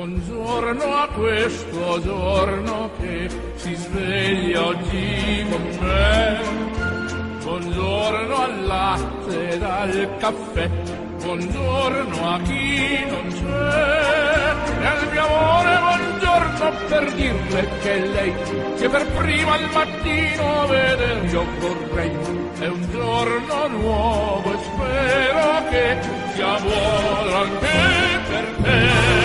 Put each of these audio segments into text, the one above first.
Buongiorno a questo giorno che si sveglia oggi con me. Buongiorno al latte ed al caffè. Buongiorno a chi non c'è. E al mio amore buongiorno per dirle che lei, che per prima al mattino veder io vorrei, è un giorno nuovo e spero che sia buono anche per te.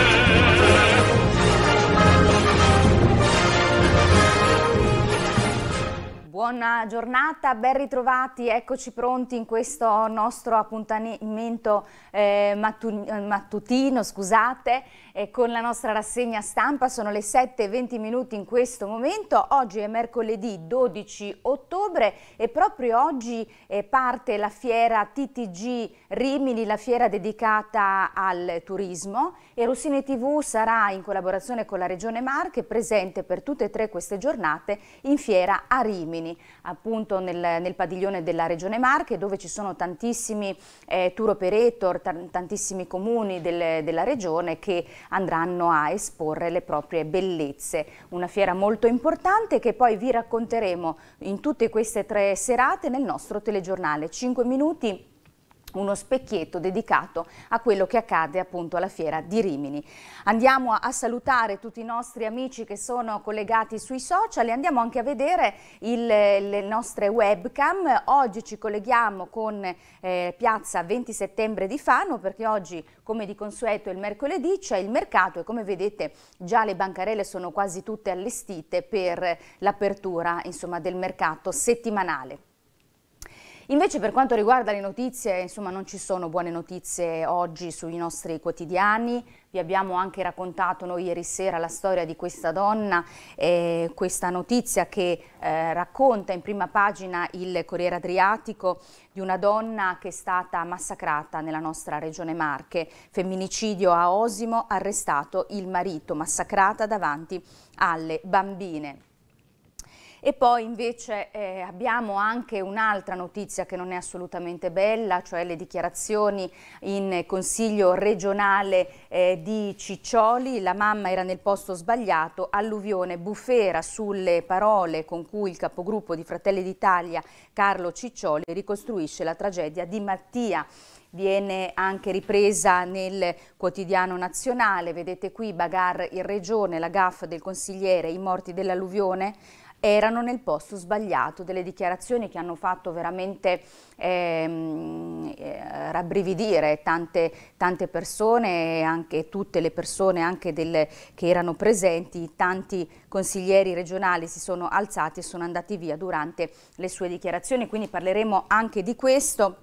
Buona giornata, ben ritrovati, eccoci pronti in questo nostro appuntamento eh, mattu mattutino, scusate, eh, con la nostra rassegna stampa, sono le 7.20 minuti in questo momento, oggi è mercoledì 12 ottobre e proprio oggi eh, parte la fiera TTG Rimini, la fiera dedicata al turismo e Rossini TV sarà in collaborazione con la Regione Marche presente per tutte e tre queste giornate in fiera a Rimini appunto nel, nel, padiglione della Regione Marche dove ci sono tantissimi eh, tour operator, tantissimi comuni del, della Regione che andranno a esporre le proprie bellezze. Una fiera molto importante che poi vi racconteremo in tutte queste tre serate nel nostro telegiornale. 5 minuti uno specchietto dedicato a quello che accade appunto alla fiera di Rimini. Andiamo a salutare tutti i nostri amici che sono collegati sui social e andiamo anche a vedere il, le nostre webcam. Oggi ci colleghiamo con eh, Piazza 20 Settembre di Fano perché oggi come di consueto il mercoledì c'è il mercato e come vedete già le bancarelle sono quasi tutte allestite per l'apertura del mercato settimanale. Invece per quanto riguarda le notizie, insomma non ci sono buone notizie oggi sui nostri quotidiani, vi abbiamo anche raccontato noi ieri sera la storia di questa donna, eh, questa notizia che eh, racconta in prima pagina il Corriere Adriatico di una donna che è stata massacrata nella nostra regione Marche, femminicidio a Osimo, arrestato il marito, massacrata davanti alle bambine. E poi invece eh, abbiamo anche un'altra notizia che non è assolutamente bella, cioè le dichiarazioni in consiglio regionale eh, di Ciccioli, la mamma era nel posto sbagliato, alluvione bufera sulle parole con cui il capogruppo di Fratelli d'Italia Carlo Ciccioli ricostruisce la tragedia di Mattia viene anche ripresa nel quotidiano nazionale. Vedete qui Bagar in regione, la GAF del consigliere, i morti dell'alluvione erano nel posto sbagliato, delle dichiarazioni che hanno fatto veramente ehm, eh, rabbrividire tante, tante persone, anche tutte le persone anche del, che erano presenti, tanti consiglieri regionali si sono alzati e sono andati via durante le sue dichiarazioni, quindi parleremo anche di questo,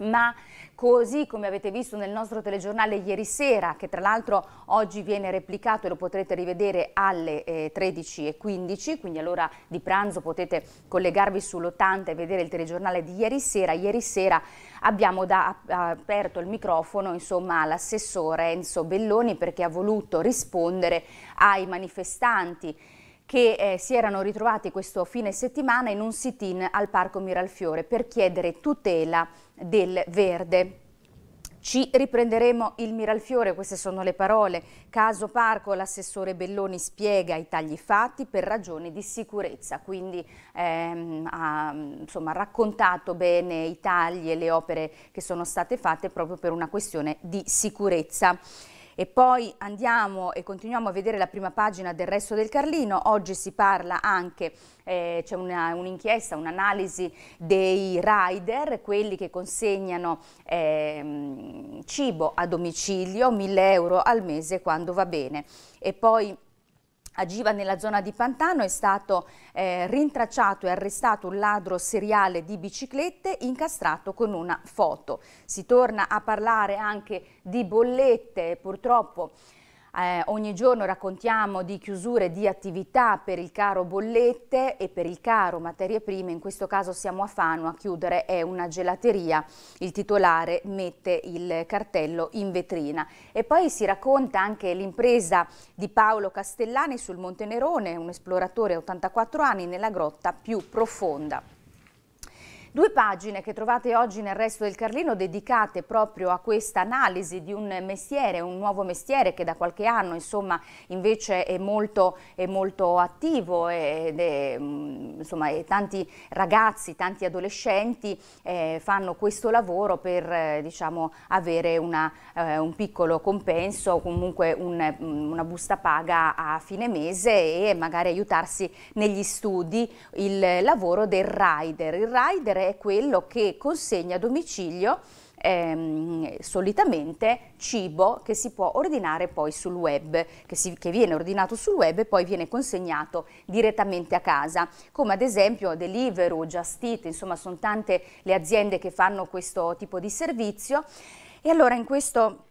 ma così come avete visto nel nostro telegiornale ieri sera, che tra l'altro oggi viene replicato e lo potrete rivedere alle eh, 13.15, quindi all'ora di pranzo potete collegarvi sull'80 e vedere il telegiornale di ieri sera. Ieri sera abbiamo da, aperto il microfono insomma, all'assessore Enzo Belloni perché ha voluto rispondere ai manifestanti che eh, si erano ritrovati questo fine settimana in un sit-in al Parco Miralfiore per chiedere tutela del verde. Ci riprenderemo il Miralfiore, queste sono le parole. Caso Parco, l'assessore Belloni spiega i tagli fatti per ragioni di sicurezza, quindi ehm, ha insomma, raccontato bene i tagli e le opere che sono state fatte proprio per una questione di sicurezza. E poi andiamo e continuiamo a vedere la prima pagina del resto del Carlino. Oggi si parla anche, eh, c'è un'inchiesta, un un'analisi dei rider, quelli che consegnano eh, cibo a domicilio, 1000 euro al mese quando va bene. E poi agiva nella zona di Pantano, è stato eh, rintracciato e arrestato un ladro seriale di biciclette incastrato con una foto. Si torna a parlare anche di bollette, purtroppo eh, ogni giorno raccontiamo di chiusure di attività per il caro bollette e per il caro materie prime, in questo caso siamo a Fano, a chiudere è una gelateria, il titolare mette il cartello in vetrina. E poi si racconta anche l'impresa di Paolo Castellani sul Monte Nerone, un esploratore a 84 anni nella grotta più profonda. Due pagine che trovate oggi nel resto del Carlino dedicate proprio a questa analisi di un mestiere, un nuovo mestiere che da qualche anno insomma invece è molto, è molto attivo ed è, mm, insomma, tanti ragazzi, tanti adolescenti eh, fanno questo lavoro per eh, diciamo, avere una, eh, un piccolo compenso, o comunque un, mm, una busta paga a fine mese e magari aiutarsi negli studi il lavoro del rider. Il rider è quello che consegna a domicilio ehm, solitamente cibo che si può ordinare poi sul web, che, si, che, viene ordinato sul web e poi viene consegnato direttamente a casa, come ad esempio Deliveroo, Just Eat, insomma sono tante le aziende che fanno questo tipo di servizio e allora in questo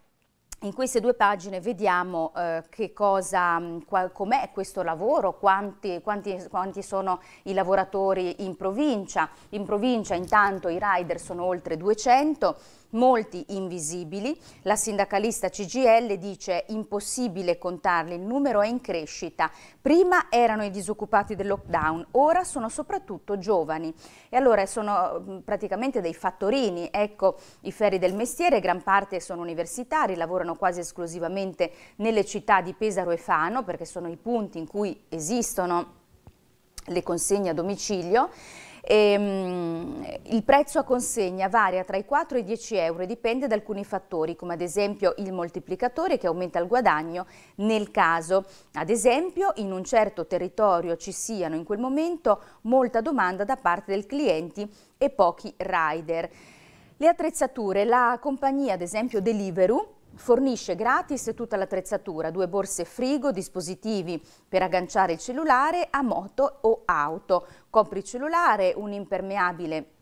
in queste due pagine vediamo eh, mm, com'è questo lavoro, quanti, quanti, quanti, sono i lavoratori in provincia. In provincia intanto i rider sono oltre 200, molti invisibili. La sindacalista CGL dice impossibile contarli, il numero è in crescita. Prima erano i disoccupati del lockdown, ora sono soprattutto giovani. E allora sono mm, praticamente dei fattorini, ecco i ferri del mestiere, gran parte sono universitari, lavorano quasi esclusivamente nelle città di Pesaro e Fano perché sono i punti in cui esistono le consegne a domicilio e, ehm, il prezzo a consegna varia tra i 4 e i 10 euro e dipende da alcuni fattori, come ad esempio il moltiplicatore che aumenta il guadagno nel caso, ad esempio, in un certo territorio ci siano in quel momento molta domanda da parte del cliente e pochi rider. Le attrezzature, la compagnia ad esempio Deliveroo Fornisce gratis tutta l'attrezzatura, due borse frigo, dispositivi per agganciare il cellulare a moto o auto. Copri il cellulare, un impermeabile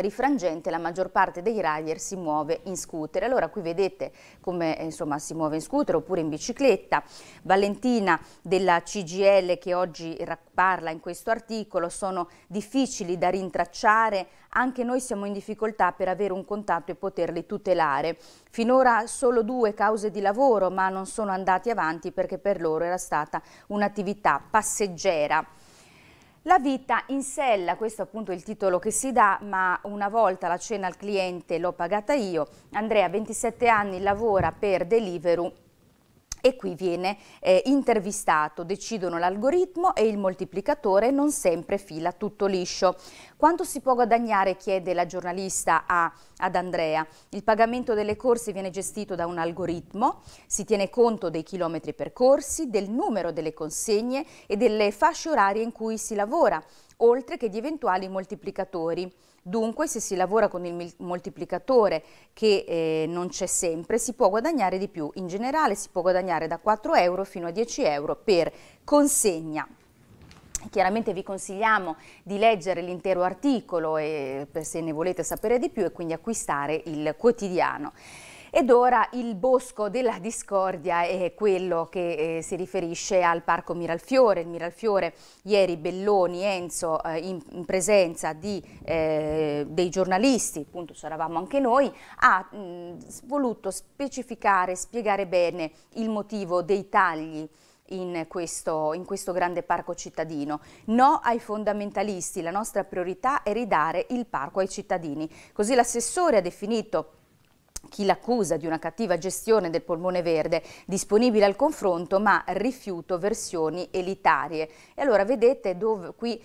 rifrangente, la maggior parte dei rider si muove in scooter. Allora qui vedete come eh, insomma, si muove in scooter oppure in bicicletta. Valentina della CGL che oggi parla in questo articolo sono difficili da rintracciare, anche noi siamo in difficoltà per avere un contatto e poterli tutelare. Finora solo due cause di lavoro ma non sono andati avanti perché per loro era stata un'attività passeggera. La vita in sella, questo è appunto il titolo che si dà, ma una volta la cena al cliente l'ho pagata io. Andrea, 27 anni, lavora per Deliveroo e qui viene eh, intervistato, decidono l'algoritmo e il moltiplicatore non sempre fila tutto liscio. Quanto si può guadagnare, chiede la giornalista a, ad Andrea. Il pagamento delle corse viene gestito da un algoritmo, si tiene conto dei chilometri percorsi, del numero delle consegne e delle fasce orarie in cui si lavora, oltre che di eventuali moltiplicatori. Dunque se si lavora con il moltiplicatore che eh, non c'è sempre si può guadagnare di più. In generale si può guadagnare da 4 euro fino a 10 euro per consegna. Chiaramente vi consigliamo di leggere l'intero articolo e, eh, se ne volete sapere di più e quindi acquistare il quotidiano. Ed ora il bosco della discordia è quello che eh, si riferisce al parco Miralfiore. Il Miralfiore ieri Belloni, Enzo, eh, in, in, presenza di, eh, dei giornalisti, appunto c'eravamo anche noi, ha mh, voluto specificare, spiegare bene il motivo dei tagli in questo, in questo, grande parco cittadino. No ai fondamentalisti, la nostra priorità è ridare il parco ai cittadini. Così l'assessore ha definito chi l'accusa di una cattiva gestione del polmone verde, disponibile al confronto ma rifiuto versioni elitarie. E allora vedete dove, qui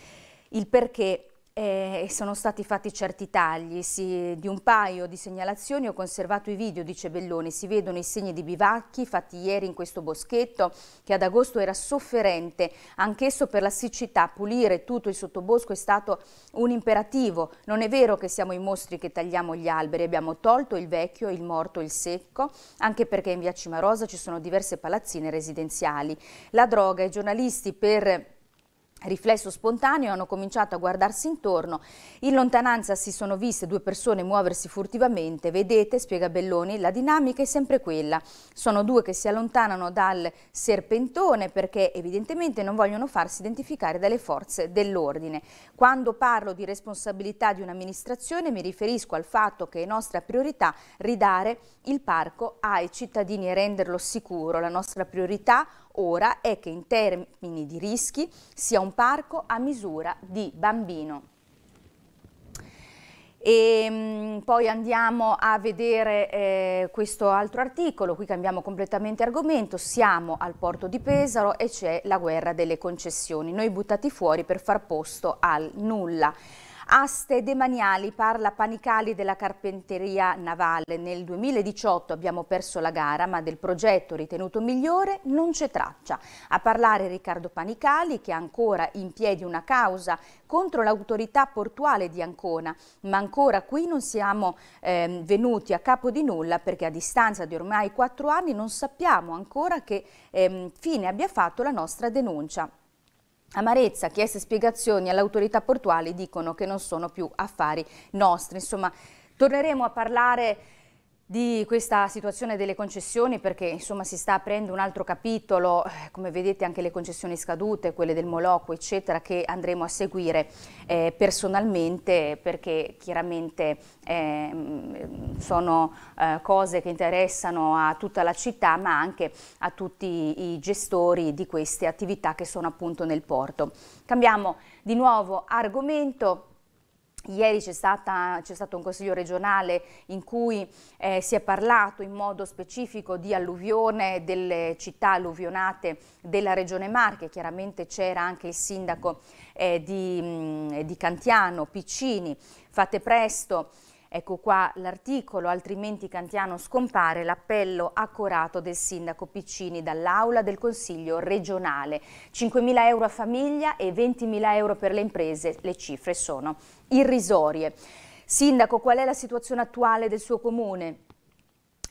il perché e sono stati fatti certi tagli, si, di un paio di segnalazioni ho conservato i video, dice Belloni, si vedono i segni di bivacchi fatti ieri in questo boschetto che ad agosto era sofferente, anch'esso per la siccità, pulire tutto il sottobosco è stato un imperativo, non è vero che siamo i mostri che tagliamo gli alberi, abbiamo tolto il vecchio, il morto, il secco, anche perché in via Cimarosa ci sono diverse palazzine residenziali. La droga, i giornalisti per Riflesso spontaneo, hanno cominciato a guardarsi intorno. In lontananza si sono viste due persone muoversi furtivamente. Vedete, spiega Belloni, la dinamica è sempre quella. Sono due che si allontanano dal serpentone perché evidentemente non vogliono farsi identificare dalle forze dell'ordine. Quando parlo di responsabilità di un'amministrazione mi riferisco al fatto che è nostra priorità ridare il parco ai cittadini e renderlo sicuro. La nostra priorità ora è che in termini di rischi sia un parco a misura di bambino. E, ehm, poi andiamo a vedere eh, questo altro articolo, qui cambiamo completamente argomento, siamo al porto di Pesaro e c'è la guerra delle concessioni, noi buttati fuori per far posto al nulla. Aste demaniali parla Panicali della carpenteria navale. Nel 2018 abbiamo perso la gara, ma del progetto ritenuto migliore non c'è traccia. A parlare Riccardo Panicali, che ha ancora in piedi una causa contro l'autorità portuale di Ancona, ma ancora qui non siamo eh, venuti a capo di nulla perché a distanza di ormai quattro anni non sappiamo ancora che eh, fine abbia fatto la nostra denuncia. Amarezza, chieste spiegazioni alle autorità portuali, dicono che non sono più affari nostri. Insomma, torneremo a parlare di questa situazione delle concessioni perché insomma si sta aprendo un altro capitolo, eh, come vedete anche le concessioni scadute, quelle del Moloco eccetera che andremo a seguire eh, personalmente perché chiaramente eh, sono eh, cose che interessano a tutta la città ma anche a tutti i gestori di queste attività che sono appunto nel porto. Cambiamo di nuovo argomento Ieri c'è, stato un consiglio regionale in cui eh, si è parlato in modo specifico di alluvione delle città alluvionate della regione Marche, chiaramente c'era anche il sindaco eh, di, mm, di Cantiano, Piccini, fate presto Ecco qua l'articolo, altrimenti Cantiano scompare l'appello accorato del sindaco Piccini dall'aula del Consiglio regionale. 5.000 euro a famiglia e 20.000 euro per le imprese, le cifre sono irrisorie. Sindaco, qual è la situazione attuale del suo comune?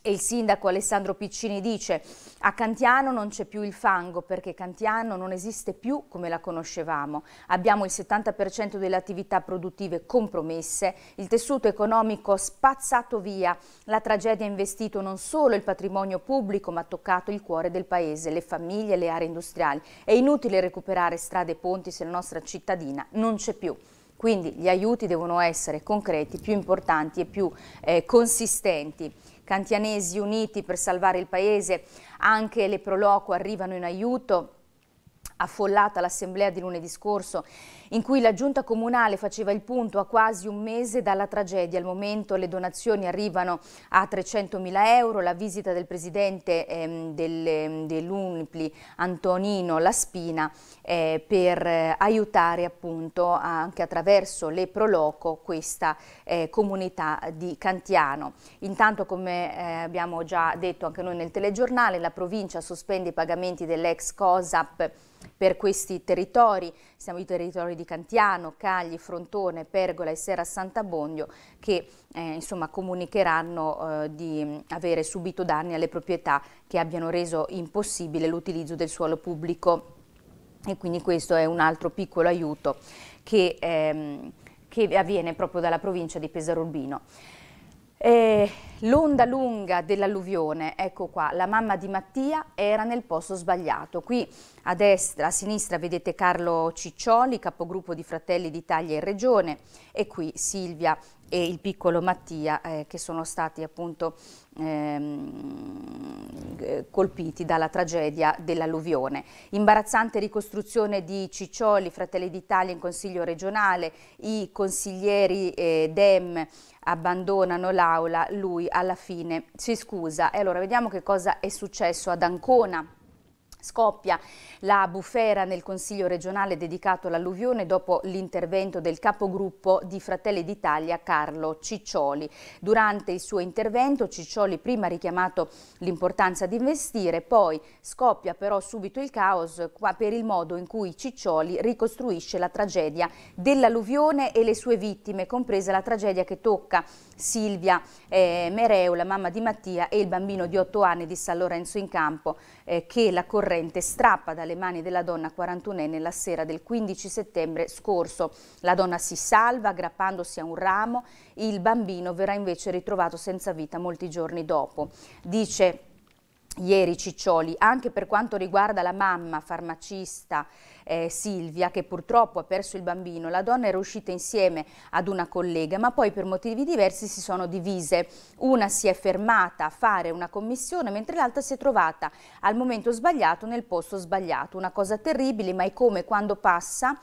E il sindaco Alessandro Piccini dice a Cantiano non c'è più il fango perché Cantiano non esiste più come la conoscevamo. Abbiamo il 70% delle attività produttive compromesse, il tessuto economico spazzato via. La tragedia ha investito non solo il patrimonio pubblico ma ha toccato il cuore del paese, le famiglie, le aree industriali. È inutile recuperare strade e ponti se la nostra cittadina non c'è più. Quindi gli aiuti devono essere concreti, più importanti e più eh, consistenti. Cantianesi uniti per salvare il paese, anche le Proloco arrivano in aiuto affollata l'assemblea di lunedì scorso in cui la giunta comunale faceva il punto a quasi un mese dalla tragedia. Al momento le donazioni arrivano a 300.000 euro, la visita del presidente ehm, del, ehm, dell'Unipli Antonino Laspina eh, per eh, aiutare appunto anche attraverso le Proloco questa eh, comunità di Cantiano. Intanto come eh, abbiamo già detto anche noi nel telegiornale la provincia sospende i pagamenti dell'ex COSAP per questi territori, siamo i territori di Cantiano, Cagli, Frontone, Pergola e Serra Sant'Abondio che eh, insomma, comunicheranno eh, di avere subito danni alle proprietà che abbiano reso impossibile l'utilizzo del suolo pubblico e quindi questo è un altro piccolo aiuto che, ehm, che avviene proprio dalla provincia di Pesaro Urbino. E l'onda lunga dell'alluvione, ecco qua, la mamma di Mattia era nel posto sbagliato. Qui a destra, a sinistra vedete Carlo Ciccioli, capogruppo di Fratelli d'Italia in Regione e qui Silvia e il piccolo Mattia eh, che sono stati appunto ehm, colpiti dalla tragedia dell'alluvione. Imbarazzante ricostruzione di Ciccioli, Fratelli d'Italia in Consiglio regionale, i consiglieri eh, Dem abbandonano l'aula, lui alla fine si scusa. E allora vediamo che cosa è successo ad Ancona Scoppia la bufera nel Consiglio regionale dedicato all'alluvione dopo l'intervento del capogruppo di Fratelli d'Italia Carlo Ciccioli. Durante il suo intervento Ciccioli prima ha richiamato l'importanza di investire, poi scoppia però subito il caos per il modo in cui Ciccioli ricostruisce la tragedia dell'alluvione e le sue vittime, compresa la tragedia che tocca Silvia eh, Mereu, la mamma di Mattia e il bambino di 8 anni di San Lorenzo in Campo eh, che la corrente strappa dalle mani della donna 41enne la sera del 15 settembre scorso. La donna si salva aggrappandosi a un ramo, il bambino verrà invece ritrovato senza vita molti giorni dopo. Dice ieri Ciccioli, anche per quanto riguarda la mamma farmacista eh, Silvia, che purtroppo ha perso il bambino, la donna era uscita insieme ad una collega, ma poi per motivi diversi si sono divise. Una si è fermata a fare una commissione, mentre l'altra si è trovata al momento sbagliato nel posto sbagliato. Una cosa terribile, ma è come quando passa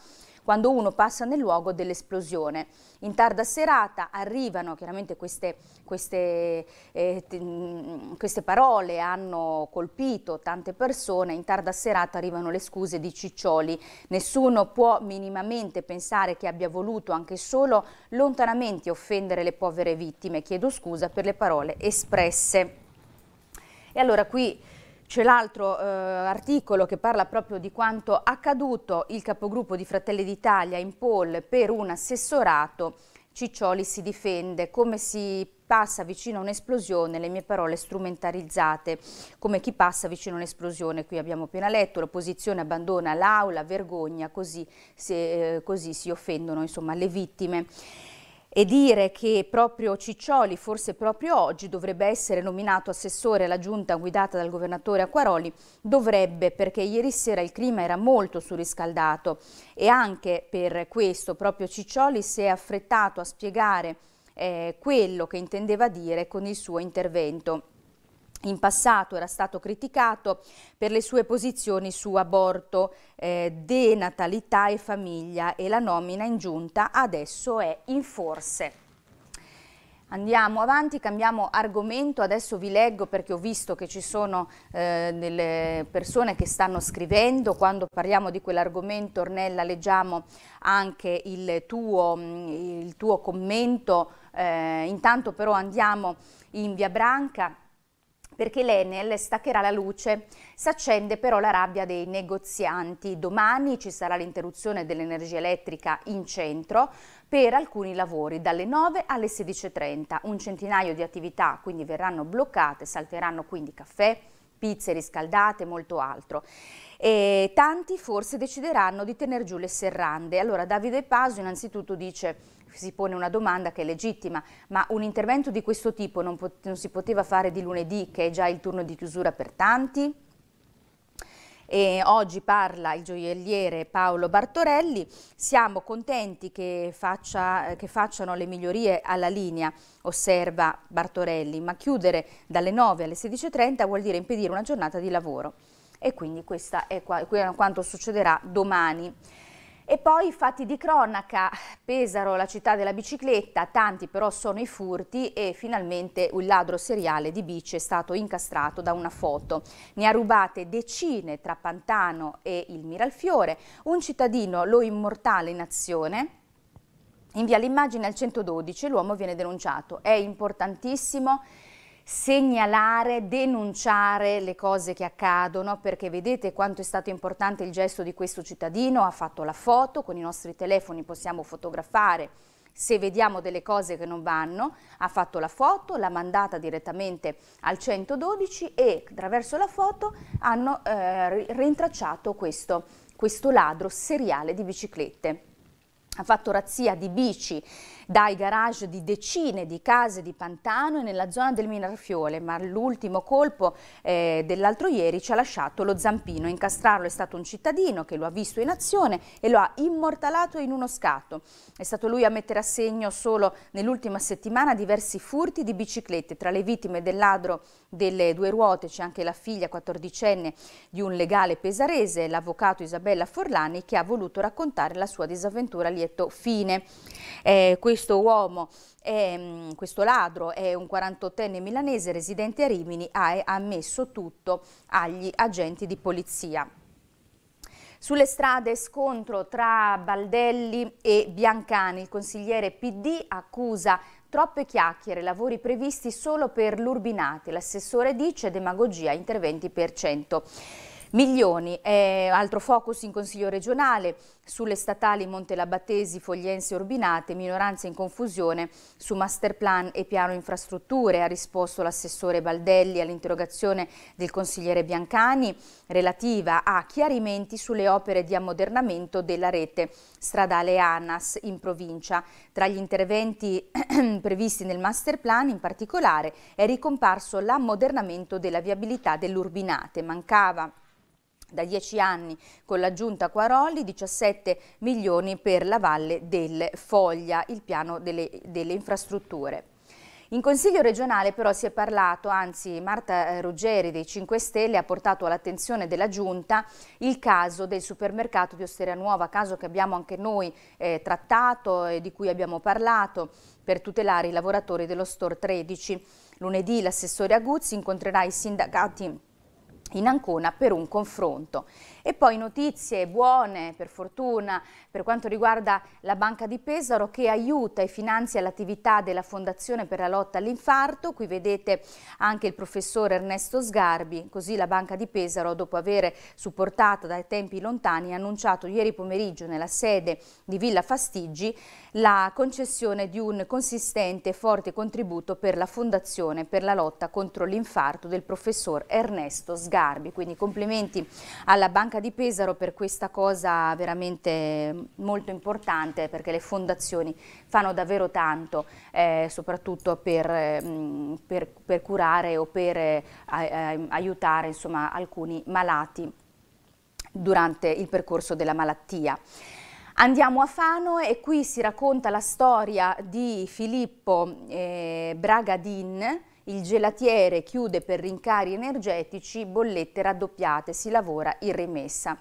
quando uno passa nel luogo dell'esplosione. In tarda serata arrivano chiaramente queste, queste, eh, mm, queste parole, hanno colpito tante persone, in tarda serata arrivano le scuse di Ciccioli, nessuno può minimamente pensare che abbia voluto anche solo lontanamente offendere le povere vittime, chiedo scusa per le parole espresse. E allora qui c'è l'altro eh, articolo che parla proprio di quanto accaduto il capogruppo di Fratelli d'Italia in poll per un assessorato. Ciccioli si difende, come si passa vicino a un'esplosione, le mie parole strumentalizzate, come chi passa vicino a un'esplosione, qui abbiamo appena letto, l'opposizione abbandona l'aula, vergogna, così, se, eh, così si offendono insomma, le vittime e dire che proprio Ciccioli, forse proprio oggi, dovrebbe essere nominato assessore alla giunta guidata dal governatore Acquaroli, dovrebbe perché ieri sera il clima era molto surriscaldato e anche per questo proprio Ciccioli si è affrettato a spiegare eh, quello che intendeva dire con il suo intervento in passato era stato criticato per le sue posizioni su aborto, eh, denatalità e famiglia e la nomina in giunta adesso è in forse. Andiamo avanti, cambiamo argomento, adesso vi leggo perché ho visto che ci sono eh, delle persone che stanno scrivendo, quando parliamo di quell'argomento Ornella leggiamo anche il tuo, mm, il tuo commento, eh, intanto però andiamo in Via Branca perché l'Enel staccherà la luce. Si accende però la rabbia dei negozianti. Domani ci sarà l'interruzione dell'energia elettrica in centro per alcuni lavori dalle 9 alle 16.30. Un centinaio di attività quindi verranno bloccate, salteranno quindi caffè, pizze riscaldate e molto altro. E tanti forse decideranno di tenere giù le serrande. Allora Davide Paso innanzitutto dice si pone una domanda che è legittima, ma un intervento di questo tipo non, non si poteva fare di lunedì, che è già il turno di chiusura per tanti? E oggi parla il gioielliere Paolo Bartorelli, siamo contenti che, faccia, che, facciano le migliorie alla linea, osserva Bartorelli, ma chiudere dalle 9 alle 16.30 vuol dire impedire una giornata di lavoro e quindi questo è quanto succederà domani. E poi fatti di cronaca, Pesaro, la città della bicicletta, tanti però sono i furti e finalmente un ladro seriale di bici è stato incastrato da una foto. Ne ha rubate decine tra Pantano e il Miralfiore, un cittadino lo immortale in azione Invia l'immagine al 112 l'uomo viene denunciato. È importantissimo segnalare, denunciare le cose che accadono perché vedete quanto è stato importante il gesto di questo cittadino, ha fatto la foto, con i nostri telefoni possiamo fotografare se vediamo delle cose che non vanno, ha fatto la foto, l'ha mandata direttamente al 112 e attraverso la foto hanno eh, rintracciato questo, questo ladro seriale di biciclette ha fatto razzia di bici dai garage di decine di case di Pantano e nella zona del Minarfiole, ma l'ultimo colpo eh, dell'altro ieri ci ha lasciato lo zampino. Incastrarlo è stato un cittadino che lo ha visto in azione e lo ha immortalato in uno scatto. È stato lui a mettere a segno solo nell'ultima settimana diversi furti di biciclette. Tra le vittime del ladro delle due ruote c'è anche la figlia quattordicenne di un legale pesarese, l'avvocato Isabella Forlani, che ha voluto raccontare la sua disavventura a lieto fine. Eh, questo uomo, è, mm, questo ladro, è un 48enne milanese residente a Rimini, ha ammesso tutto agli agenti di polizia. Sulle strade scontro tra Baldelli e Biancani, il consigliere PD accusa troppe chiacchiere, lavori previsti solo per l'Urbinati, l'assessore dice demagogia, interventi per cento milioni. Eh, altro focus in Consiglio regionale sulle statali Monte Foglienze e Urbinate, minoranze in confusione su masterplan e piano infrastrutture, ha risposto l'assessore Baldelli all'interrogazione del consigliere Biancani relativa a chiarimenti sulle opere di ammodernamento della rete stradale ANAS in provincia. Tra gli interventi previsti nel masterplan in particolare è ricomparso l'ammodernamento della viabilità dell'Urbinate, mancava da 10 anni con l'aggiunta Quarolli, 17 milioni per la Valle del Foglia, il piano delle, delle infrastrutture. In Consiglio regionale però si è parlato, anzi Marta eh, Ruggeri dei 5 Stelle ha portato all'attenzione della Giunta il caso del supermercato di Osteria Nuova, caso che abbiamo anche noi eh, trattato e di cui abbiamo parlato per tutelare i lavoratori dello Store 13. Lunedì l'assessore Aguzzi incontrerà i sindacati in Ancona per un confronto. E poi notizie buone, per fortuna, per quanto riguarda la Banca di Pesaro che aiuta e finanzia l'attività della Fondazione per la lotta all'infarto. Qui vedete anche il professor Ernesto Sgarbi, così la Banca di Pesaro, dopo aver supportato dai tempi lontani, ha annunciato ieri pomeriggio nella sede di Villa Fastiggi la concessione di un consistente e forte contributo per la Fondazione per la lotta contro l'infarto del professor Ernesto Sgarbi. Quindi complimenti alla Banca Banca di Pesaro per questa cosa veramente molto importante perché le fondazioni fanno davvero tanto, eh, soprattutto per, mm, per, per, curare o per eh, aiutare insomma, alcuni malati durante il percorso della malattia. Andiamo a Fano e qui si racconta la storia di Filippo eh, Bragadin, il gelatiere chiude per rincari energetici, bollette raddoppiate, si lavora in rimessa.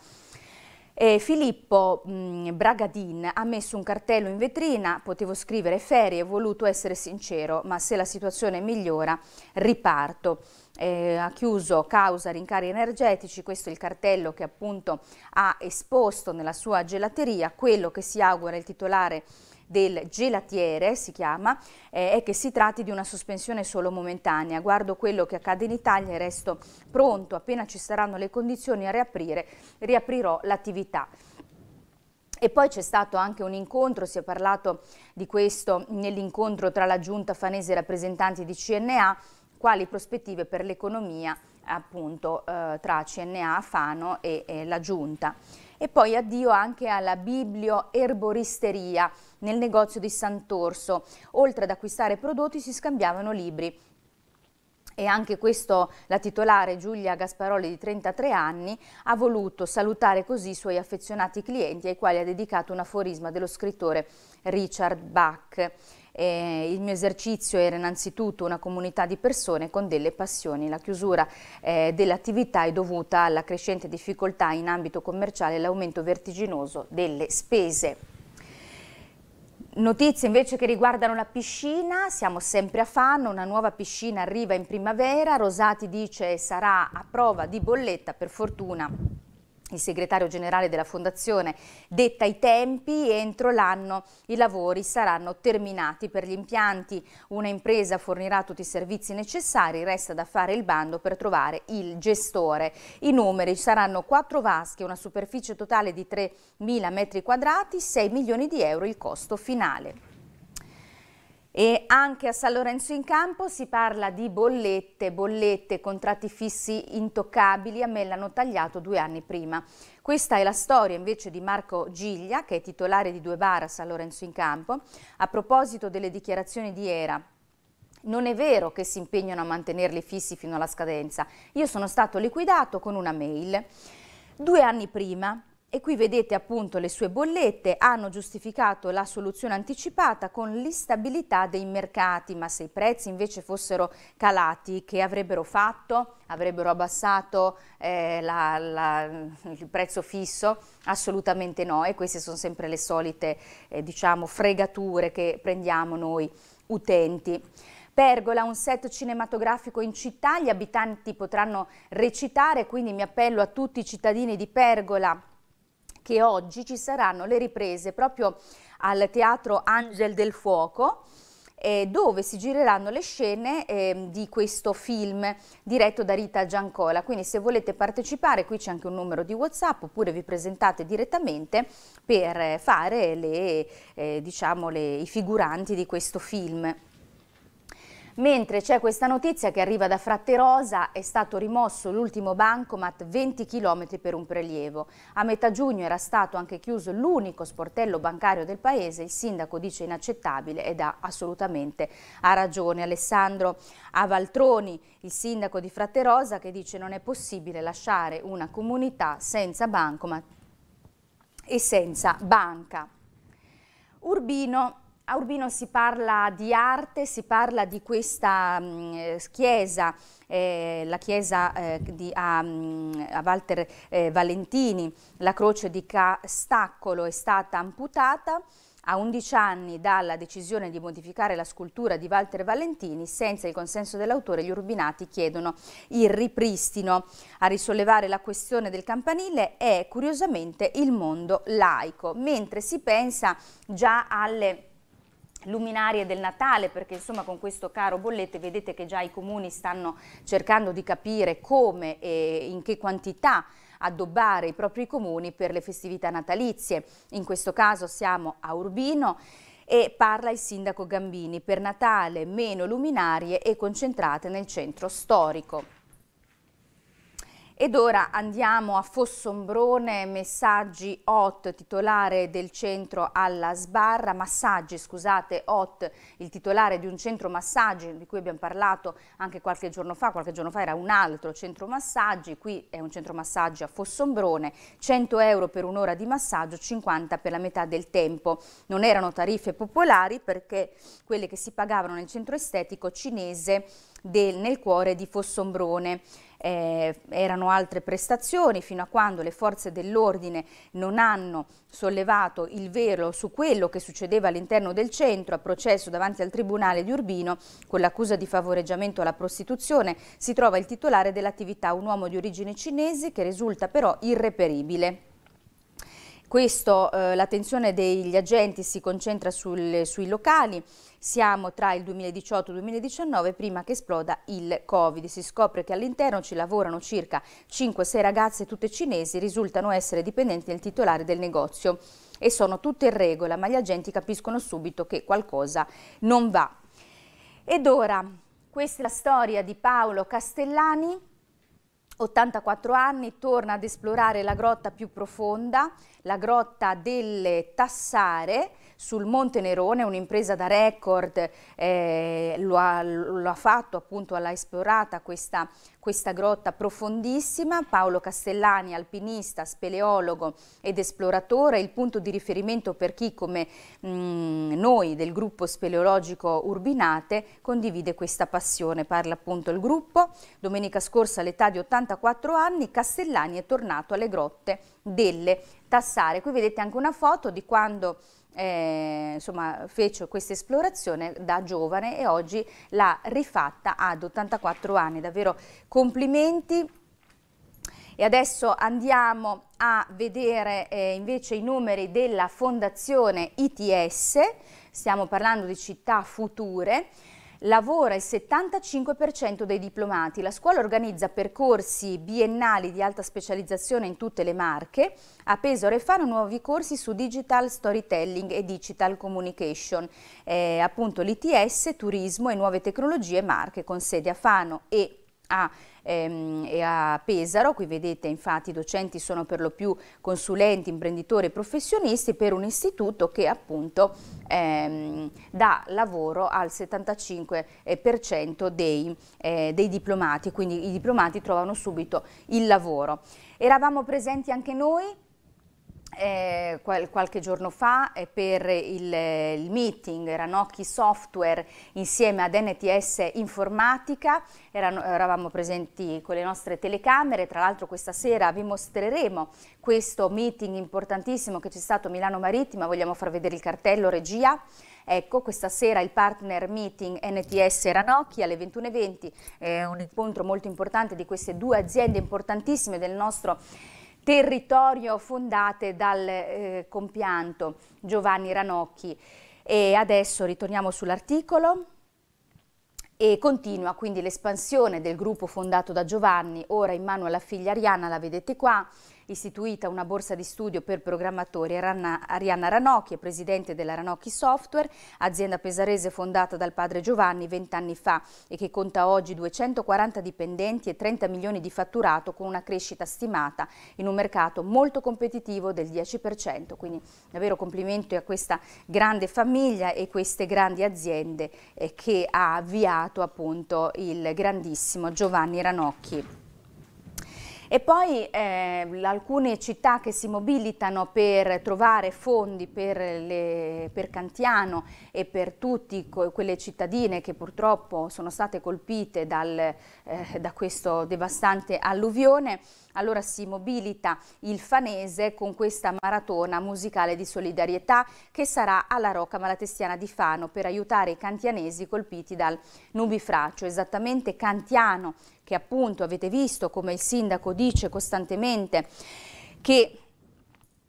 E Filippo mh, mm, Bragadin ha messo un cartello in vetrina, potevo scrivere ferie, ho voluto essere sincero, ma se la situazione migliora riparto. Eh, ha chiuso causa rincari energetici, questo è il cartello che appunto ha esposto nella sua gelateria, quello che si augura il titolare del gelatiere, si chiama, eh, è che si tratti di una sospensione solo momentanea. Guardo quello che accade in Italia e resto pronto, appena ci saranno le condizioni a riaprire, riaprirò l'attività. E poi c'è stato anche un incontro, si è parlato di questo nell'incontro tra la giunta fanese e i rappresentanti di CNA, quali prospettive per l'economia appunto eh, tra CNA, Fano e eh, la giunta. E poi addio anche alla Biblio Erboristeria nel negozio di Sant'Orso. Oltre ad acquistare prodotti si scambiavano libri. E anche questo la titolare Giulia Gasparoli di 33 anni ha voluto salutare così i suoi affezionati clienti ai quali ha dedicato un aforisma dello scrittore Richard Bach. Eh, il mio esercizio era innanzitutto una comunità di persone con delle passioni. La chiusura eh, dell'attività è dovuta alla crescente difficoltà in ambito commerciale e all'aumento vertiginoso delle spese. Notizie invece che riguardano la piscina, siamo sempre a Fanno, una nuova piscina arriva in primavera, Rosati dice sarà a prova di bolletta, per fortuna il segretario generale della Fondazione detta i tempi entro l'anno i lavori saranno terminati per gli impianti. Una impresa fornirà tutti i servizi necessari, resta da fare il bando per trovare il gestore. I numeri saranno quattro vasche, una superficie totale di 3.000 m2, 6 milioni di euro il costo finale. E anche a San Lorenzo in Campo si parla di bollette, bollette, contratti fissi intoccabili, a me l'hanno tagliato due anni prima. Questa è la storia invece di Marco Giglia, che è titolare di due bar a San Lorenzo in Campo, a proposito delle dichiarazioni di Era. Non è vero che si impegnano a mantenerli fissi fino alla scadenza. Io sono stato liquidato con una mail. Due anni prima e qui vedete appunto le sue bollette, hanno giustificato la soluzione anticipata con l'instabilità dei mercati, ma se i prezzi invece fossero calati, che avrebbero fatto? Avrebbero abbassato eh, la, la, il prezzo fisso? Assolutamente no, e queste sono sempre le solite eh, diciamo, fregature che prendiamo noi utenti. Pergola, un set cinematografico in città, gli abitanti potranno recitare, quindi mi appello a tutti i cittadini di Pergola che oggi ci saranno le riprese proprio al Teatro Angel del Fuoco eh, dove si gireranno le scene eh, di questo film diretto da Rita Giancola. Quindi se volete partecipare, qui c'è anche un numero di Whatsapp, oppure vi presentate direttamente per fare le, eh, diciamo, le, i figuranti di questo film. Mentre c'è questa notizia che arriva da Fratterosa, è stato rimosso l'ultimo bancomat 20 km per un prelievo. A metà giugno era stato anche chiuso l'unico sportello bancario del paese, il sindaco dice inaccettabile ed ha assolutamente ha ragione. Alessandro Avaltroni, il sindaco di Fratterosa, che dice non è possibile lasciare una comunità senza bancomat e senza banca. Urbino a Urbino si parla di arte, si parla di questa mh, mm, eh, chiesa, eh, la chiesa eh, di, a, mm, a, Walter eh, Valentini, la croce di Castaccolo è stata amputata. A 11 anni dalla decisione di modificare la scultura di Walter Valentini, senza il consenso dell'autore, gli urbinati chiedono il ripristino. A risollevare la questione del campanile è curiosamente il mondo laico, mentre si pensa già alle luminarie del Natale, perché insomma con questo caro bollette vedete che già i comuni stanno cercando di capire come e in che quantità addobbare i propri comuni per le festività natalizie. In questo caso siamo a Urbino e parla il sindaco Gambini per Natale meno luminarie e concentrate nel centro storico. Ed ora andiamo a Fossombrone, messaggi Hot, titolare del centro alla sbarra, massaggi, scusate, Hot, il titolare di un centro massaggi di cui abbiamo parlato anche qualche giorno fa, qualche giorno fa era un altro centro massaggi, qui è un centro massaggi a Fossombrone, 100 euro per un'ora di massaggio, 50 per la metà del tempo. Non erano tariffe popolari perché quelle che si pagavano nel centro estetico cinese del, nel cuore di Fossombrone eh, erano altre prestazioni fino a quando le forze dell'ordine non hanno sollevato il velo su quello che succedeva all'interno del centro a processo davanti al tribunale di Urbino con l'accusa di favoreggiamento alla prostituzione si trova il titolare dell'attività un uomo di origine cinese che risulta però irreperibile. Questo, eh, l'attenzione degli agenti si concentra sul, sui locali, siamo tra il 2018 e il 2019 prima che esploda il Covid. Si scopre che all'interno ci lavorano circa 5-6 ragazze tutte cinesi, risultano essere dipendenti del titolare del negozio e sono tutte in regola, ma gli agenti capiscono subito che qualcosa non va. Ed ora, questa è la storia di Paolo Castellani, 84 anni, torna ad esplorare la grotta più profonda, la grotta delle Tassare, sul Monte Nerone, un'impresa da record, eh, lo, ha, lo, ha, fatto appunto, l'ha esplorata questa, questa grotta profondissima. Paolo Castellani, alpinista, speleologo ed esploratore, il punto di riferimento per chi come mh, mm, noi del gruppo speleologico Urbinate condivide questa passione. Parla appunto il gruppo. Domenica scorsa all'età di 84 anni Castellani è tornato alle grotte delle Tassare. Qui vedete anche una foto di quando eh, insomma, fece questa esplorazione da giovane e oggi l'ha rifatta ad 84 anni. Davvero complimenti. E adesso andiamo a vedere eh, invece i numeri della fondazione ITS, stiamo parlando di città future lavora il 75% dei diplomati. La scuola organizza percorsi biennali di alta specializzazione in tutte le marche. A Pesaro e Fano nuovi corsi su digital storytelling e digital communication, eh, appunto l'ITS, turismo e nuove tecnologie marche con sede a Fano e a ehm, e a Pesaro. Qui vedete infatti i docenti sono per lo più consulenti, imprenditori e professionisti per un istituto che appunto ehm, dà lavoro al 75% dei, eh, dei diplomati, quindi i diplomati trovano subito il lavoro. Eravamo presenti anche noi eh, qual qualche giorno fa eh, per il, eh, il, meeting Ranocchi Software insieme ad NTS Informatica, Erano, eravamo presenti con le nostre telecamere, tra l'altro questa sera vi mostreremo questo meeting importantissimo che c'è stato a Milano Marittima, vogliamo far vedere il cartello regia. Ecco, questa sera il partner meeting NTS Ranocchi alle 21.20, è un incontro molto importante di queste due aziende importantissime del nostro territorio fondate dal eh, compianto Giovanni Ranocchi. E adesso ritorniamo sull'articolo e continua quindi l'espansione del gruppo fondato da Giovanni, ora in mano alla figlia Arianna, la vedete qua, istituita una borsa di studio per programmatori. Arianna Ranocchi è presidente della Ranocchi Software, azienda pesarese fondata dal padre Giovanni vent'anni fa e che conta oggi 240 dipendenti e 30 milioni di fatturato con una crescita stimata in un mercato molto competitivo del 10%. Quindi davvero complimenti a questa grande famiglia e queste grandi aziende eh, che ha avviato appunto il grandissimo Giovanni Ranocchi. E poi eh, alcune città che si mobilitano per trovare fondi per, le, per Cantiano e per tutte quelle cittadine che purtroppo sono state colpite dal, eh, da questo devastante alluvione, allora si mobilita il Fanese con questa maratona musicale di solidarietà che sarà alla Rocca Malatestiana di Fano per aiutare i cantianesi colpiti dal nubifraccio, Esattamente Cantiano che appunto avete visto come il sindaco dice costantemente che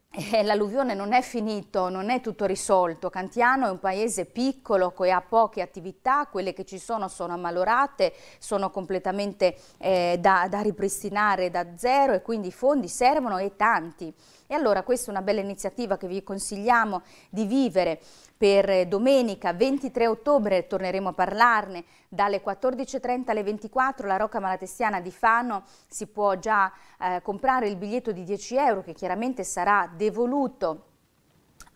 eh, l'alluvione non è finito, non è tutto risolto. Cantiano è un paese piccolo che ha poche attività, quelle che ci sono sono ammalorate, sono completamente eh, da, da ripristinare da zero e quindi i fondi servono e tanti. E allora questa è una bella iniziativa che vi consigliamo di vivere per domenica 23 ottobre, torneremo a parlarne, dalle 14.30 alle 24 la Rocca Malatestiana di Fano si può già eh, comprare il biglietto di 10 euro che chiaramente sarà devoluto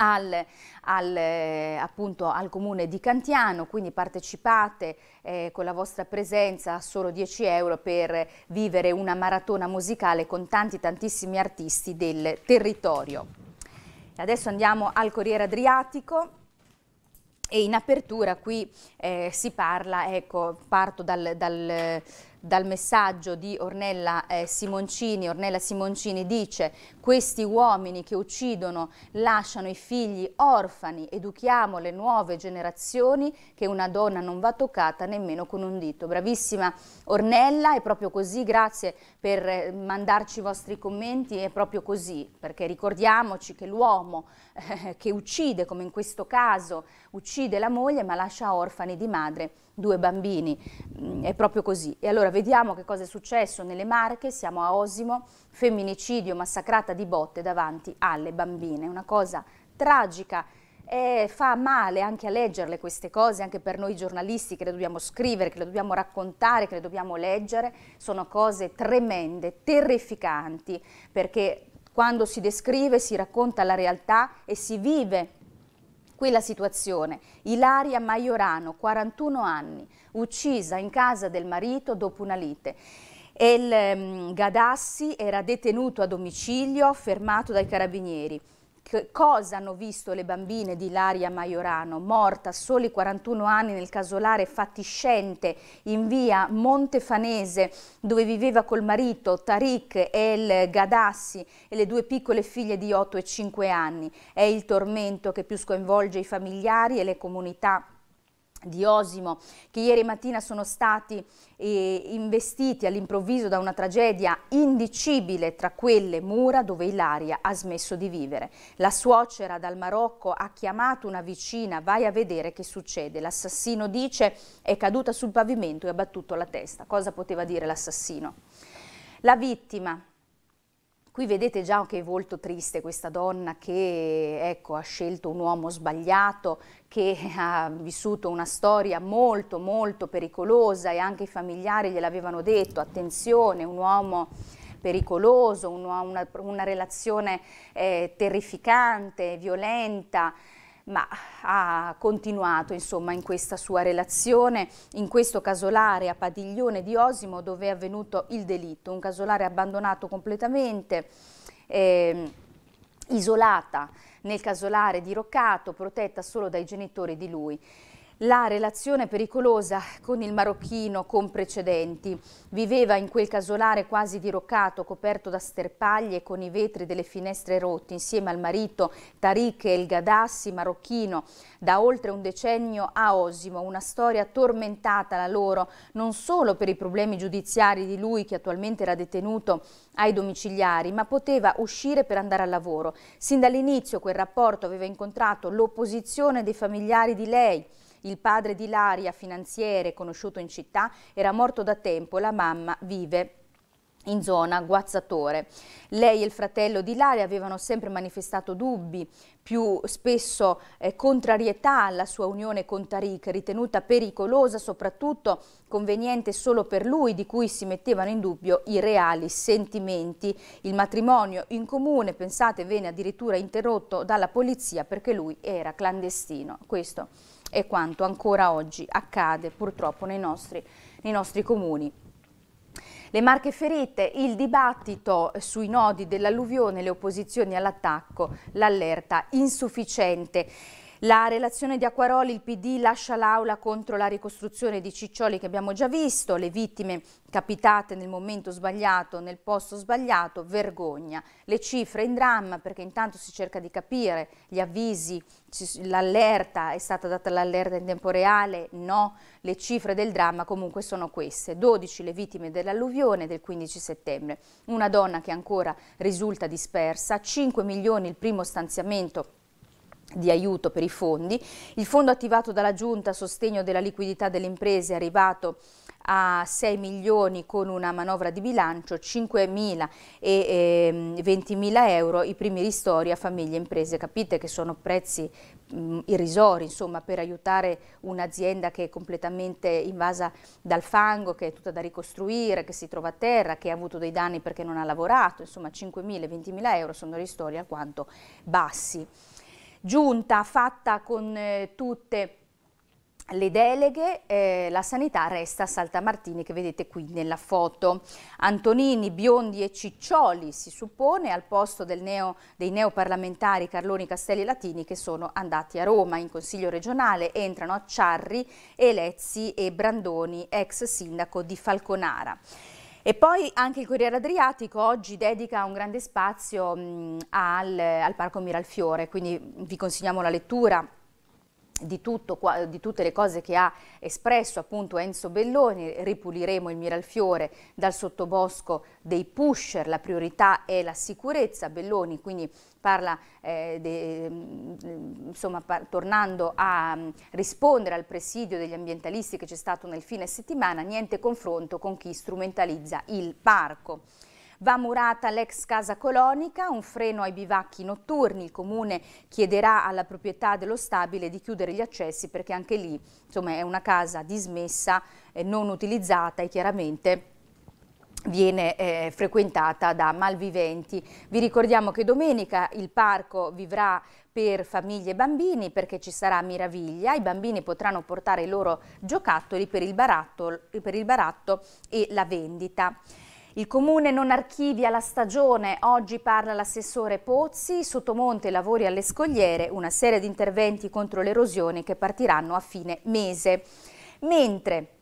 al, al, eh, appunto, al comune di Cantiano, quindi partecipate eh, con la vostra presenza a solo 10 euro per vivere una maratona musicale con tanti tantissimi artisti del territorio. Adesso andiamo al Corriere Adriatico e in apertura qui eh, si parla, ecco, parto dal, dal dal messaggio di Ornella eh, Simoncini. Ornella Simoncini dice questi uomini che uccidono lasciano i figli orfani, educhiamo le nuove generazioni che una donna non va toccata nemmeno con un dito. Bravissima Ornella, è proprio così, grazie per eh, mandarci i vostri commenti, è proprio così, perché ricordiamoci che l'uomo eh, che uccide, come in questo caso, uccide la moglie ma lascia orfani di madre due bambini, mm, è proprio così. E allora vediamo che cosa è successo nelle Marche, siamo a Osimo, femminicidio, massacrata di botte davanti alle bambine, una cosa tragica. Eh, fa male anche a leggerle queste cose, anche per noi giornalisti che le dobbiamo scrivere, che le dobbiamo raccontare, che le dobbiamo leggere, sono cose tremende, terrificanti, perché quando si descrive si racconta la realtà e si vive Qui la situazione. Ilaria Maiorano, 41 anni, uccisa in casa del marito dopo una lite. El mm, Gadassi era detenuto a domicilio, fermato dai carabinieri cosa hanno visto le bambine di Laria Maiorano, morta a soli 41 anni nel casolare fatiscente in via Montefanese dove viveva col marito Tariq El Gadassi e le due piccole figlie di 8 e 5 anni. È il tormento che più sconvolge i familiari e le comunità di Osimo che ieri mattina sono stati eh, investiti all'improvviso da una tragedia indicibile tra quelle mura dove Ilaria ha smesso di vivere. La suocera dal Marocco ha chiamato una vicina, vai a vedere che succede. L'assassino dice è caduta sul pavimento e ha battuto la testa. Cosa poteva dire l'assassino? La vittima Qui vedete già che è molto triste questa donna che ecco, ha scelto un uomo sbagliato, che ha vissuto una storia molto molto pericolosa e anche i familiari gliel'avevano detto, attenzione, un uomo pericoloso, una, una, una relazione eh, terrificante, violenta, ma ha continuato insomma, in questa sua relazione, in questo casolare a Padiglione di Osimo dove è avvenuto il delitto, un casolare abbandonato completamente, eh, isolata nel casolare di Roccato, protetta solo dai genitori di lui la relazione pericolosa con il marocchino con precedenti. Viveva in quel casolare quasi diroccato, coperto da sterpaglie con i vetri delle finestre rotti, insieme al marito Tariq El Gadassi, marocchino, da oltre un decennio a Osimo. Una storia tormentata la loro, non solo per i problemi giudiziari di lui, che attualmente era detenuto ai domiciliari, ma poteva uscire per andare al lavoro. Sin dall'inizio quel rapporto aveva incontrato l'opposizione dei familiari di lei, il padre di Laria, finanziere conosciuto in città, era morto da tempo, e la mamma vive in zona Guazzatore. Lei e il fratello di Laria avevano sempre manifestato dubbi, più spesso eh, contrarietà alla sua unione con Tariq, ritenuta pericolosa, soprattutto conveniente solo per lui, di cui si mettevano in dubbio i reali sentimenti. Il matrimonio in comune, pensate, venne addirittura interrotto dalla polizia perché lui era clandestino. Questo è quanto ancora oggi accade purtroppo nei nostri, nei nostri comuni. Le marche ferite, il dibattito sui nodi dell'alluvione, le opposizioni all'attacco, l'allerta insufficiente. La relazione di Acquaroli, il PD lascia l'aula contro la ricostruzione di Ciccioli che abbiamo già visto, le vittime capitate nel momento sbagliato, nel posto sbagliato, vergogna. Le cifre in dramma perché intanto si cerca di capire gli avvisi, l'allerta, è stata data l'allerta in tempo reale, no, le cifre del dramma comunque sono queste. 12 le vittime dell'alluvione del 15 settembre, una donna che ancora risulta dispersa, 5 milioni il primo stanziamento di aiuto per i fondi. Il fondo attivato dalla Giunta a sostegno della liquidità delle imprese è arrivato a 6 milioni con una manovra di bilancio, 5 mila e eh, 20 mila euro i primi ristori a famiglie e imprese. Capite che sono prezzi mh, irrisori insomma, per aiutare un'azienda che è completamente invasa dal fango, che è tutta da ricostruire, che si trova a terra, che ha avuto dei danni perché non ha lavorato. Insomma 5 mila e 20 mila euro sono ristori alquanto bassi giunta fatta con eh, tutte le deleghe, eh, la sanità resta a Saltamartini che vedete qui nella foto. Antonini, Biondi e Ciccioli si suppone al posto neo, dei neoparlamentari Carloni, Castelli e Latini che sono andati a Roma in consiglio regionale, entrano a Ciarri, Elezzi e Brandoni, ex sindaco di Falconara. E poi anche il Corriere Adriatico oggi dedica un grande spazio mh, al, al Parco Miralfiore, quindi vi consigliamo la lettura di, tutto, di, tutte le cose che ha espresso appunto Enzo Belloni, ripuliremo il Miralfiore dal sottobosco dei pusher, la priorità è la sicurezza, Belloni quindi parla, eh, de, mm, insomma, par tornando a mh, mm, rispondere al presidio degli ambientalisti che c'è stato nel fine settimana, niente confronto con chi strumentalizza il parco. Va murata l'ex casa colonica, un freno ai bivacchi notturni. Il comune chiederà alla proprietà dello stabile di chiudere gli accessi perché anche lì insomma, è una casa dismessa, eh, non utilizzata e chiaramente viene eh, frequentata da malviventi. Vi ricordiamo che domenica il parco vivrà per famiglie e bambini perché ci sarà Miraviglia, i bambini potranno portare i loro giocattoli per il baratto, per il baratto e la vendita. Il comune non archivia la stagione, oggi parla l'assessore Pozzi, sottomonte lavori alle scogliere, una serie di interventi contro l'erosione che partiranno a fine mese. Mentre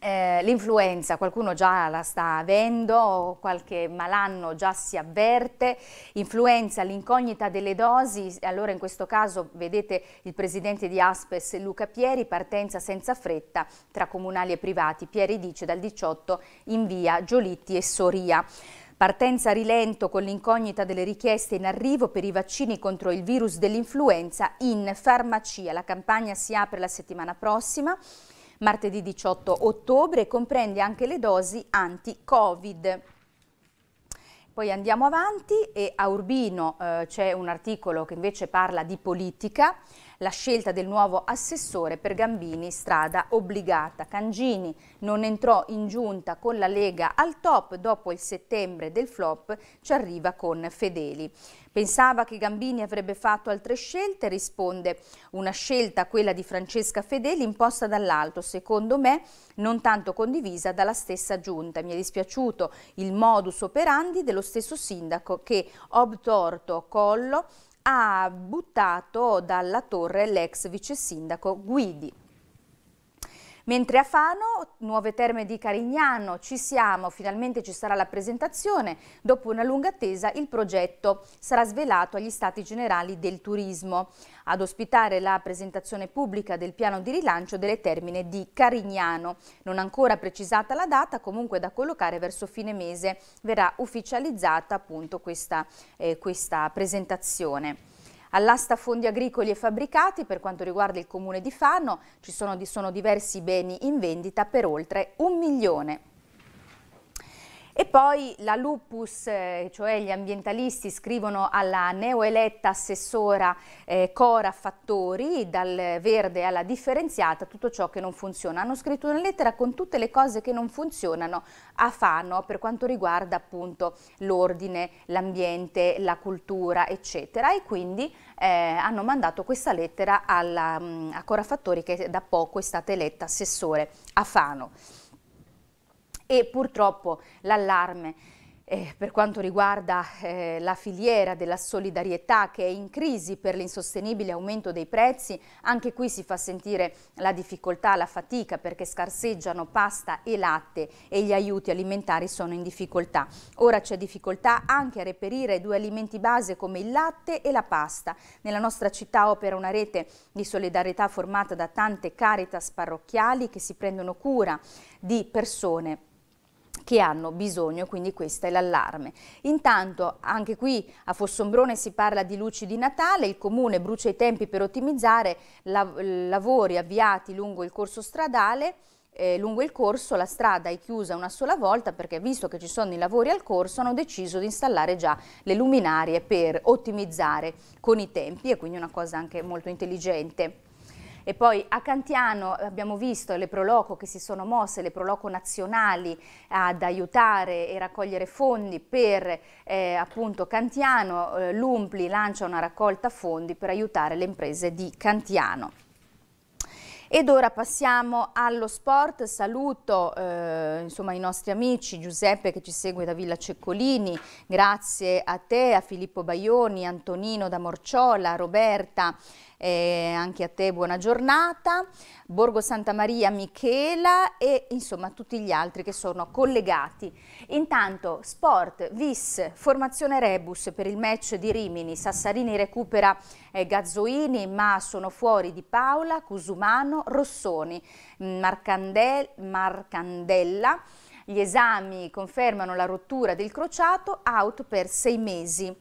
eh, l'influenza qualcuno già la sta avendo, qualche malanno già si avverte, influenza, l'incognita delle dosi, allora in questo caso vedete il presidente di Aspes Luca Pieri, partenza senza fretta tra comunali e privati, Pieri dice dal 18 in via Giolitti e Soria. Partenza a rilento con l'incognita delle richieste in arrivo per i vaccini contro il virus dell'influenza in farmacia. La campagna si apre la settimana prossima martedì 18 ottobre e comprende anche le dosi anti-Covid. Poi andiamo avanti e a Urbino eh, c'è un articolo che invece parla di politica. La scelta del nuovo assessore per Gambini strada obbligata. Cangini non entrò in giunta con la Lega al top, dopo il settembre del flop ci arriva con Fedeli. Pensava che Gambini avrebbe fatto altre scelte, risponde una scelta, quella di Francesca Fedeli, imposta dall'alto, secondo me non tanto condivisa dalla stessa giunta. Mi è dispiaciuto il modus operandi dello stesso sindaco che obtorto collo ha buttato dalla torre l'ex vice sindaco Guidi. Mentre a Fano, Nuove Terme di Carignano, ci siamo, finalmente ci sarà la presentazione. Dopo una lunga attesa il progetto sarà svelato agli Stati Generali del Turismo. Ad ospitare la presentazione pubblica del piano di rilancio delle termine di Carignano. Non ancora precisata la data, comunque da collocare verso fine mese verrà ufficializzata appunto questa, eh, questa presentazione. All'asta fondi agricoli e fabbricati per quanto riguarda il comune di Fano ci sono, sono diversi beni in vendita per oltre un milione. E poi la Lupus, eh, cioè gli ambientalisti, scrivono alla neoeletta assessora eh, Cora Fattori, dal verde alla differenziata, tutto ciò che non funziona. Hanno scritto una lettera con tutte le cose che non funzionano a Fano per quanto riguarda appunto l'ordine, l'ambiente, la cultura, eccetera. E quindi eh, hanno mandato questa lettera alla, mm, a Cora Fattori che da poco è stata eletta assessore a Fano e purtroppo l'allarme eh, per quanto riguarda eh, la filiera della solidarietà che è in crisi per l'insostenibile aumento dei prezzi, anche qui si fa sentire la difficoltà, la fatica perché scarseggiano pasta e latte e gli aiuti alimentari sono in difficoltà. Ora c'è difficoltà anche a reperire due alimenti base come il latte e la pasta. Nella nostra città opera una rete di solidarietà formata da tante caritas parrocchiali che si prendono cura di persone che hanno bisogno, quindi questo è l'allarme. Intanto anche qui a Fossombrone si parla di luci di Natale, il comune brucia i tempi per ottimizzare lav lavori avviati lungo il corso stradale, eh, lungo il corso la strada è chiusa una sola volta perché visto che ci sono i lavori al corso hanno deciso di installare già le luminarie per ottimizzare con i tempi e quindi una cosa anche molto intelligente. E poi a Cantiano abbiamo visto le Proloco che si sono mosse, le Proloco nazionali ad aiutare e raccogliere fondi per eh, appunto Cantiano, eh, l'Umpli lancia una raccolta fondi per aiutare le imprese di Cantiano. Ed ora passiamo allo sport, saluto eh, insomma, i nostri amici, Giuseppe che ci segue da Villa Ceccolini, grazie a te, a Filippo Baioni, Antonino da Morciola, Roberta eh, anche a te buona giornata, Borgo Santa Maria Michela e insomma tutti gli altri che sono collegati. Intanto sport, vis, formazione rebus per il match di Rimini, Sassarini recupera eh, Gazzoini ma sono fuori di Paola, Cusumano, Rossoni, mm, Marcandel, Marcandella. Gli esami confermano la rottura del crociato, out per sei mesi.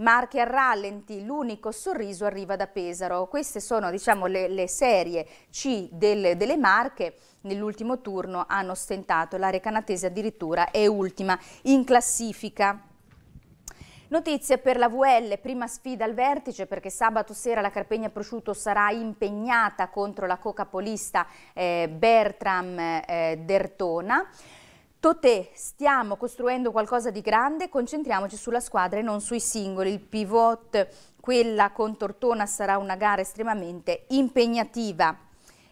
Marche a rallenti, l'unico sorriso arriva da Pesaro. Queste sono diciamo, le, le serie C del, delle Marche nell'ultimo turno hanno stentato, l'area canatese addirittura è ultima in classifica. Notizie per la VL, prima sfida al vertice perché sabato sera la Carpegna Prosciutto sarà impegnata contro la cocapolista eh, Bertram eh, Dertona. Totè, stiamo costruendo qualcosa di grande, concentriamoci sulla squadra e non sui singoli. Il pivot, quella con Tortona, sarà una gara estremamente impegnativa.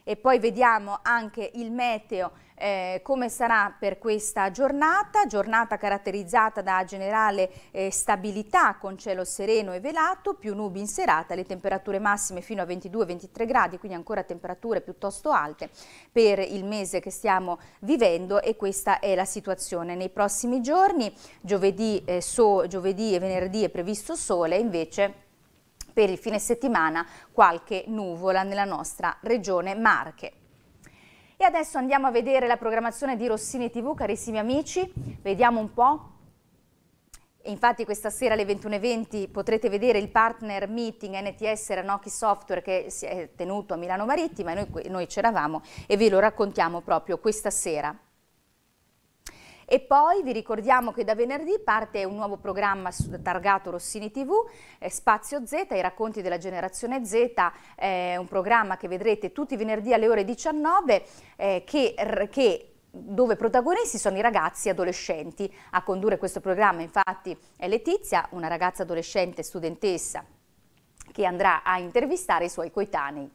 E poi vediamo anche il meteo eh, come sarà per questa giornata, giornata caratterizzata da generale eh, stabilità con cielo sereno e velato, più nubi in serata, le temperature massime fino a 22-23 gradi, quindi ancora temperature piuttosto alte per il mese che stiamo vivendo e questa è la situazione. Nei prossimi giorni, giovedì, eh, so, giovedì e venerdì è previsto sole, invece per il fine settimana qualche nuvola nella nostra regione Marche. E adesso andiamo a vedere la programmazione di Rossini TV, carissimi amici, vediamo un po'. Infatti questa sera alle 21.20 potrete vedere il partner meeting NTS Ranocchi Software che si è tenuto a Milano Marittima e noi, noi c'eravamo e ve lo raccontiamo proprio questa sera. E poi vi ricordiamo che da venerdì parte un nuovo programma targato Rossini TV, eh, Spazio Z, i racconti della generazione Z, eh, un programma che vedrete tutti i venerdì alle ore 19 eh, che, che dove protagonisti sono i ragazzi adolescenti. A condurre questo programma infatti è Letizia, una ragazza adolescente studentessa che andrà a intervistare i suoi coetanei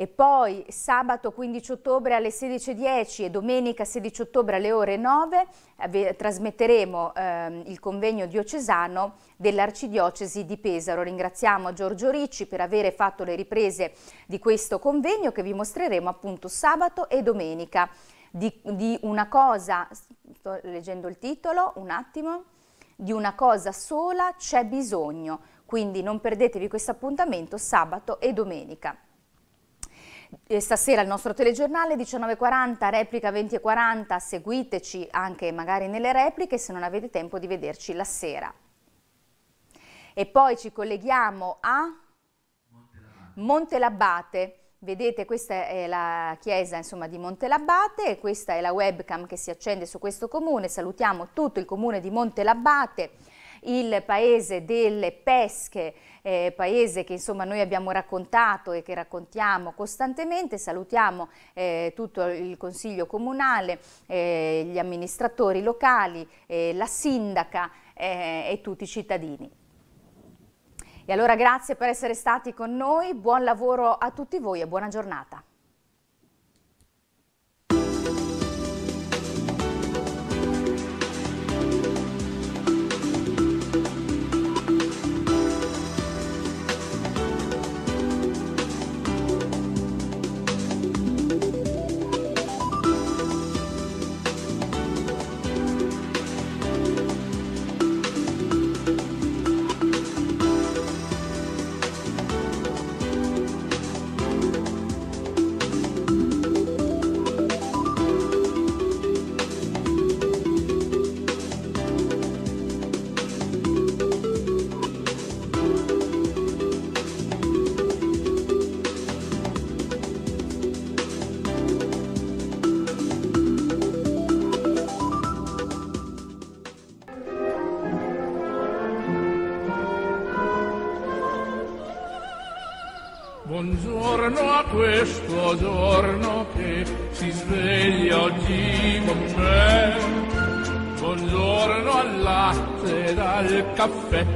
e poi sabato 15 ottobre alle 16.10 e domenica 16 ottobre alle ore 9 eh, trasmetteremo eh, il convegno diocesano dell'Arcidiocesi di Pesaro. Ringraziamo Giorgio Ricci per aver fatto le riprese di questo convegno che vi mostreremo appunto sabato e domenica. Di, di una cosa, sto leggendo il titolo un attimo, di una cosa sola c'è bisogno, quindi non perdetevi questo appuntamento sabato e domenica. E stasera il nostro telegiornale 19.40, replica 20.40, seguiteci anche magari nelle repliche se non avete tempo di vederci la sera. E poi ci colleghiamo a Montelabate. Vedete questa è la chiesa insomma, di Montelabate e questa è la webcam che si accende su questo comune. Salutiamo tutto il comune di Montelabate, il paese delle pesche eh, paese che insomma noi abbiamo raccontato e che raccontiamo costantemente. Salutiamo eh, tutto il Consiglio Comunale, eh, gli amministratori locali, eh, la sindaca eh, e tutti i cittadini. E allora grazie per essere stati con noi, buon lavoro a tutti voi e buona giornata. nuovo giorno che si sveglia oggi con me. Buongiorno al latte al caffè